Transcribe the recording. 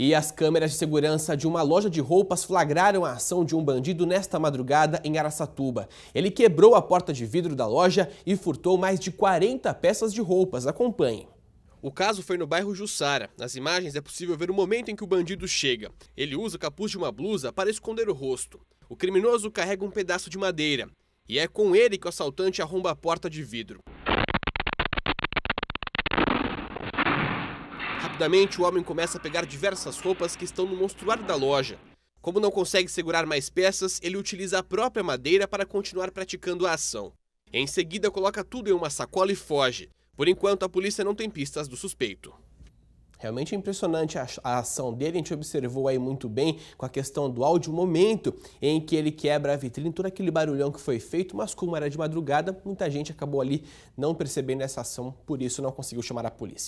E as câmeras de segurança de uma loja de roupas flagraram a ação de um bandido nesta madrugada em Araçatuba. Ele quebrou a porta de vidro da loja e furtou mais de 40 peças de roupas. Acompanhe. O caso foi no bairro Jussara. Nas imagens é possível ver o momento em que o bandido chega. Ele usa o capuz de uma blusa para esconder o rosto. O criminoso carrega um pedaço de madeira. E é com ele que o assaltante arromba a porta de vidro. Rapidamente, o homem começa a pegar diversas roupas que estão no monstruário da loja. Como não consegue segurar mais peças, ele utiliza a própria madeira para continuar praticando a ação. Em seguida, coloca tudo em uma sacola e foge. Por enquanto, a polícia não tem pistas do suspeito. Realmente é impressionante a, ação dele, a gente observou aí muito bem com a questão do áudio, o momento em que ele quebra a vitrine, todo aquele barulhão que foi feito, mas como era de madrugada, muita gente acabou ali não percebendo essa ação, por isso não conseguiu chamar a polícia.